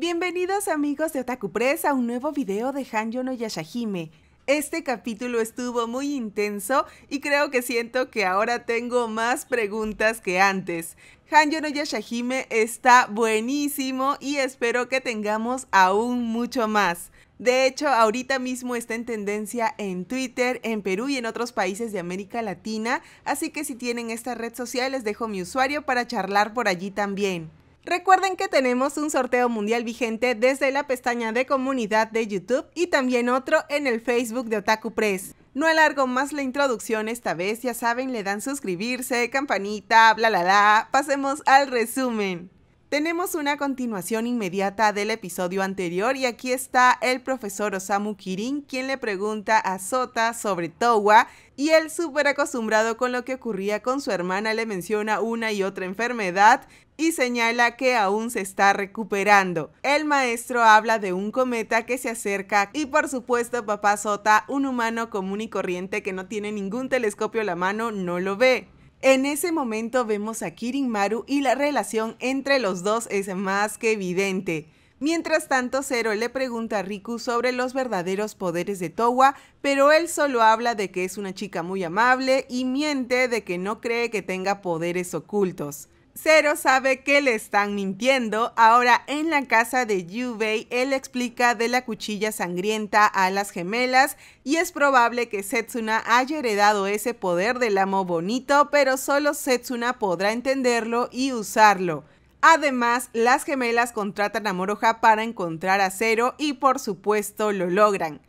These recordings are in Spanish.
Bienvenidos amigos de Otaku Press a un nuevo video de Hanjo no Yashahime. Este capítulo estuvo muy intenso y creo que siento que ahora tengo más preguntas que antes. Hanjo no Yashahime está buenísimo y espero que tengamos aún mucho más. De hecho, ahorita mismo está en tendencia en Twitter, en Perú y en otros países de América Latina, así que si tienen esta red social les dejo mi usuario para charlar por allí también. Recuerden que tenemos un sorteo mundial vigente desde la pestaña de comunidad de YouTube y también otro en el Facebook de Otaku Press. No alargo más la introducción esta vez, ya saben, le dan suscribirse, campanita, bla bla bla. Pasemos al resumen. Tenemos una continuación inmediata del episodio anterior y aquí está el profesor Osamu Kirin quien le pregunta a Sota sobre Towa y él súper acostumbrado con lo que ocurría con su hermana le menciona una y otra enfermedad y señala que aún se está recuperando. El maestro habla de un cometa que se acerca y por supuesto papá Sota, un humano común y corriente que no tiene ningún telescopio a la mano, no lo ve. En ese momento vemos a Maru y la relación entre los dos es más que evidente. Mientras tanto, Zero le pregunta a Riku sobre los verdaderos poderes de Towa, pero él solo habla de que es una chica muy amable y miente de que no cree que tenga poderes ocultos. Zero sabe que le están mintiendo. Ahora en la casa de Yubei, él explica de la cuchilla sangrienta a las gemelas y es probable que Setsuna haya heredado ese poder del amo bonito, pero solo Setsuna podrá entenderlo y usarlo. Además, las gemelas contratan a Moroja para encontrar a Zero y por supuesto lo logran.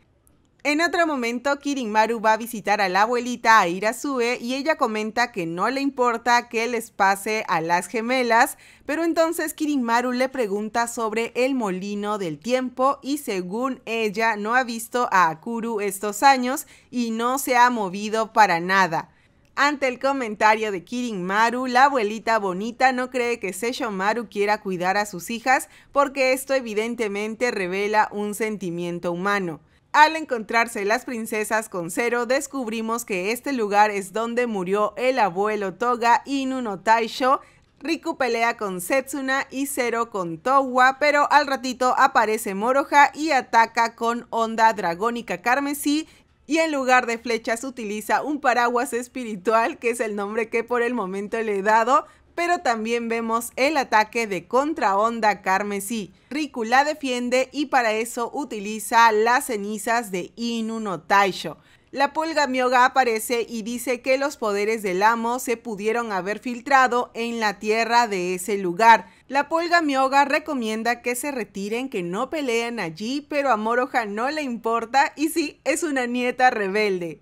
En otro momento, Maru va a visitar a la abuelita a Sue y ella comenta que no le importa que les pase a las gemelas, pero entonces Kirimaru le pregunta sobre el molino del tiempo y según ella no ha visto a Akuru estos años y no se ha movido para nada. Ante el comentario de Kirinmaru, la abuelita bonita no cree que Seishomaru quiera cuidar a sus hijas porque esto evidentemente revela un sentimiento humano. Al encontrarse las princesas con Zero descubrimos que este lugar es donde murió el abuelo Toga Inu no Taisho. Riku pelea con Setsuna y Zero con Towa, pero al ratito aparece Moroha y ataca con onda dragónica carmesí y en lugar de flechas utiliza un paraguas espiritual, que es el nombre que por el momento le he dado, pero también vemos el ataque de contraonda carmesí. Riku la defiende y para eso utiliza las cenizas de Inuno Taisho. La pulga Mioga aparece y dice que los poderes del amo se pudieron haber filtrado en la tierra de ese lugar. La pulga Mioga recomienda que se retiren, que no peleen allí, pero a Moroja no le importa y sí, es una nieta rebelde.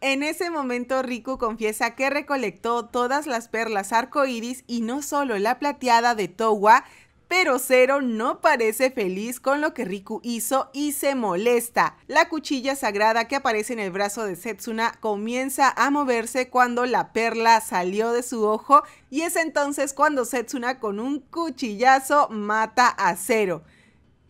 En ese momento, Riku confiesa que recolectó todas las perlas arcoíris y no solo la plateada de Towa, pero Zero no parece feliz con lo que Riku hizo y se molesta. La cuchilla sagrada que aparece en el brazo de Setsuna comienza a moverse cuando la perla salió de su ojo y es entonces cuando Setsuna con un cuchillazo mata a Zero.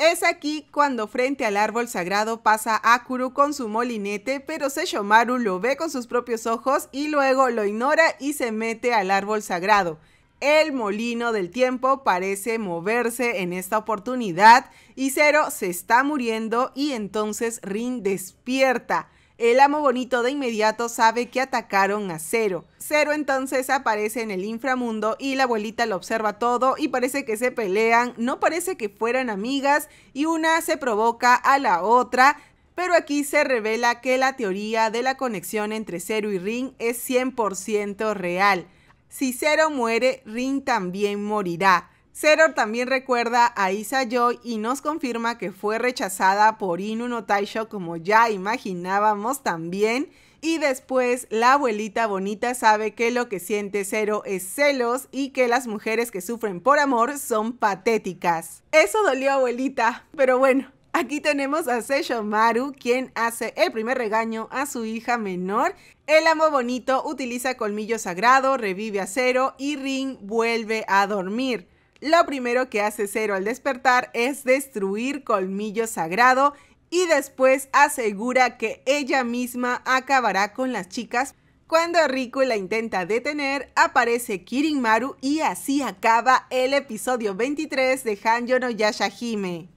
Es aquí cuando frente al árbol sagrado pasa Akuru con su molinete, pero Seshomaru lo ve con sus propios ojos y luego lo ignora y se mete al árbol sagrado. El molino del tiempo parece moverse en esta oportunidad y Zero se está muriendo y entonces Rin despierta. El amo bonito de inmediato sabe que atacaron a Cero. Cero entonces aparece en el inframundo y la abuelita lo observa todo y parece que se pelean, no parece que fueran amigas y una se provoca a la otra, pero aquí se revela que la teoría de la conexión entre Cero y Ring es 100% real. Si Cero muere, Ring también morirá. Zero también recuerda a Isa Joy y nos confirma que fue rechazada por Inu no Taisho como ya imaginábamos también. Y después la abuelita bonita sabe que lo que siente Zero es celos y que las mujeres que sufren por amor son patéticas. Eso dolió abuelita, pero bueno, Aquí tenemos a Seisho Maru, quien hace el primer regaño a su hija menor. El amo bonito utiliza colmillo sagrado, revive a Zero y Rin vuelve a dormir. Lo primero que hace Zero al despertar es destruir Colmillo Sagrado y después asegura que ella misma acabará con las chicas. Cuando Riku la intenta detener, aparece Kirin Maru y así acaba el episodio 23 de Hanjo no Yashahime.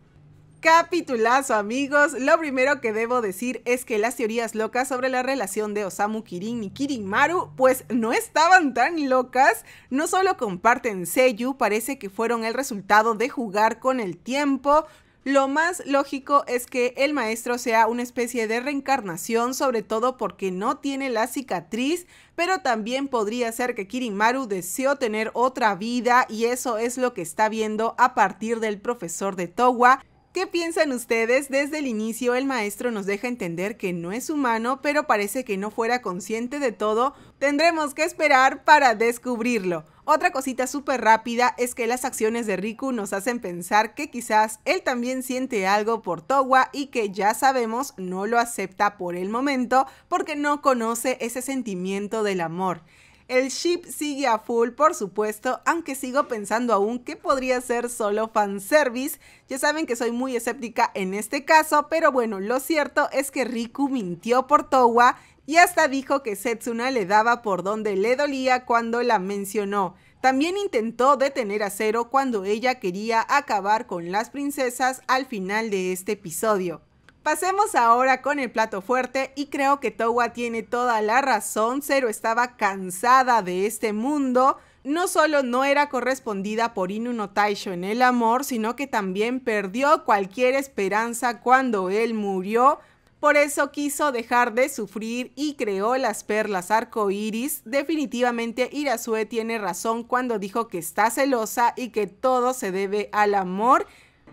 Capitulazo amigos, lo primero que debo decir es que las teorías locas sobre la relación de Osamu Kirin y maru pues no estaban tan locas, no solo comparten Seiyu, parece que fueron el resultado de jugar con el tiempo, lo más lógico es que el maestro sea una especie de reencarnación, sobre todo porque no tiene la cicatriz, pero también podría ser que Maru deseó tener otra vida y eso es lo que está viendo a partir del profesor de Towa. ¿Qué piensan ustedes? Desde el inicio el maestro nos deja entender que no es humano, pero parece que no fuera consciente de todo. Tendremos que esperar para descubrirlo. Otra cosita súper rápida es que las acciones de Riku nos hacen pensar que quizás él también siente algo por Towa y que ya sabemos no lo acepta por el momento porque no conoce ese sentimiento del amor. El ship sigue a full, por supuesto, aunque sigo pensando aún que podría ser solo fanservice. Ya saben que soy muy escéptica en este caso, pero bueno, lo cierto es que Riku mintió por Towa y hasta dijo que Setsuna le daba por donde le dolía cuando la mencionó. También intentó detener a Zero cuando ella quería acabar con las princesas al final de este episodio. Pasemos ahora con el plato fuerte y creo que Towa tiene toda la razón, Zero estaba cansada de este mundo, no solo no era correspondida por Inuno Taisho en el amor, sino que también perdió cualquier esperanza cuando él murió, por eso quiso dejar de sufrir y creó las perlas arcoíris. Definitivamente Irasue tiene razón cuando dijo que está celosa y que todo se debe al amor.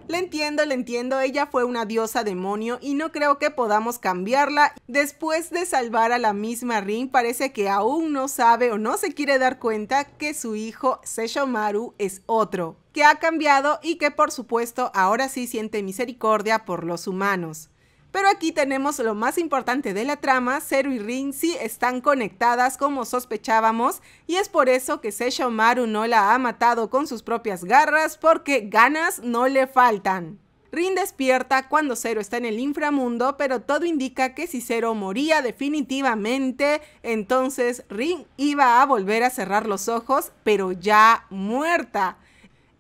Le entiendo, le entiendo, ella fue una diosa demonio y no creo que podamos cambiarla. Después de salvar a la misma Rin, parece que aún no sabe o no se quiere dar cuenta que su hijo Seshomaru es otro, que ha cambiado y que por supuesto ahora sí siente misericordia por los humanos. Pero aquí tenemos lo más importante de la trama, Zero y Rin sí están conectadas como sospechábamos y es por eso que Maru no la ha matado con sus propias garras porque ganas no le faltan. Rin despierta cuando Zero está en el inframundo, pero todo indica que si Zero moría definitivamente, entonces Rin iba a volver a cerrar los ojos, pero ya muerta.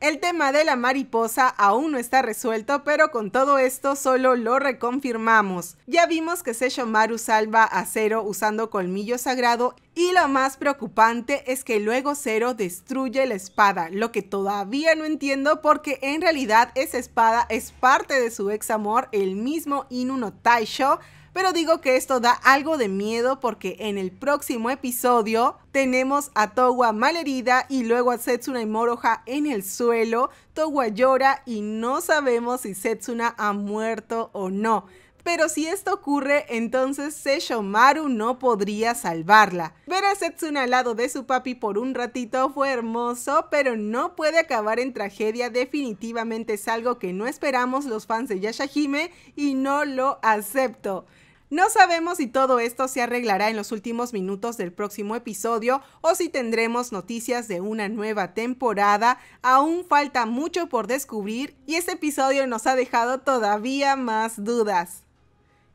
El tema de la mariposa aún no está resuelto, pero con todo esto solo lo reconfirmamos. Ya vimos que Seshomaru salva a Zero usando colmillo sagrado y lo más preocupante es que luego Zero destruye la espada, lo que todavía no entiendo porque en realidad esa espada es parte de su ex amor, el mismo Inuno Taisho, pero digo que esto da algo de miedo porque en el próximo episodio tenemos a Towa malherida y luego a Setsuna y Moroha en el suelo. Towa llora y no sabemos si Setsuna ha muerto o no. Pero si esto ocurre, entonces Seshomaru no podría salvarla. Ver a Setsuna al lado de su papi por un ratito fue hermoso, pero no puede acabar en tragedia. Definitivamente es algo que no esperamos los fans de Yashahime y no lo acepto. No sabemos si todo esto se arreglará en los últimos minutos del próximo episodio o si tendremos noticias de una nueva temporada. Aún falta mucho por descubrir y este episodio nos ha dejado todavía más dudas.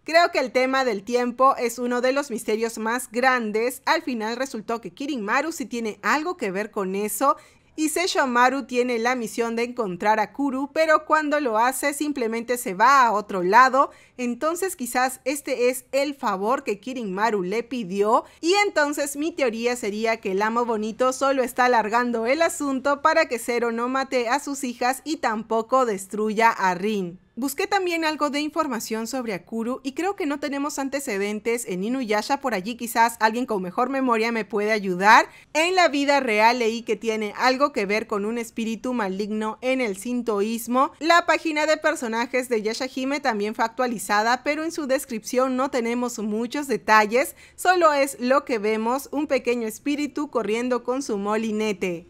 Creo que el tema del tiempo es uno de los misterios más grandes. Al final resultó que Kirin Maru sí tiene algo que ver con eso y Maru tiene la misión de encontrar a Kuru, pero cuando lo hace simplemente se va a otro lado, entonces quizás este es el favor que Kirin Maru le pidió y entonces mi teoría sería que el amo bonito solo está alargando el asunto para que Zero no mate a sus hijas y tampoco destruya a Rin. Busqué también algo de información sobre Akuru y creo que no tenemos antecedentes en Inuyasha, por allí quizás alguien con mejor memoria me puede ayudar. En la vida real leí que tiene algo que ver con un espíritu maligno en el sintoísmo. La página de personajes de Yashahime también fue actualizada, pero en su descripción no tenemos muchos detalles, solo es lo que vemos, un pequeño espíritu corriendo con su molinete.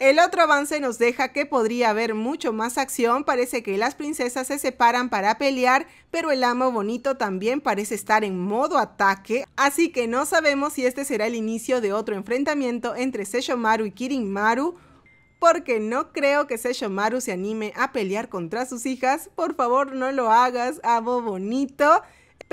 El otro avance nos deja que podría haber mucho más acción, parece que las princesas se separan para pelear, pero el amo bonito también parece estar en modo ataque, así que no sabemos si este será el inicio de otro enfrentamiento entre Maru y Kirinmaru, porque no creo que Maru se anime a pelear contra sus hijas, por favor no lo hagas, amo bonito.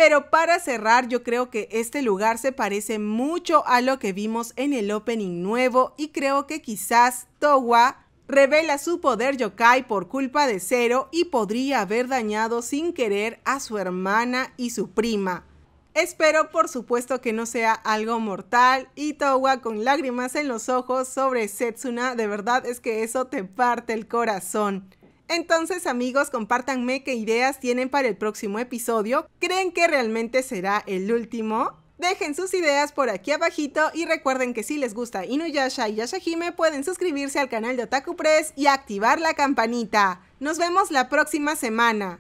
Pero para cerrar, yo creo que este lugar se parece mucho a lo que vimos en el opening nuevo y creo que quizás Towa revela su poder yokai por culpa de Zero y podría haber dañado sin querer a su hermana y su prima. Espero por supuesto que no sea algo mortal y Towa con lágrimas en los ojos sobre Setsuna, de verdad es que eso te parte el corazón. Entonces amigos, compártanme qué ideas tienen para el próximo episodio. ¿Creen que realmente será el último? Dejen sus ideas por aquí abajito y recuerden que si les gusta Inuyasha y Yashahime pueden suscribirse al canal de Otaku Press y activar la campanita. Nos vemos la próxima semana.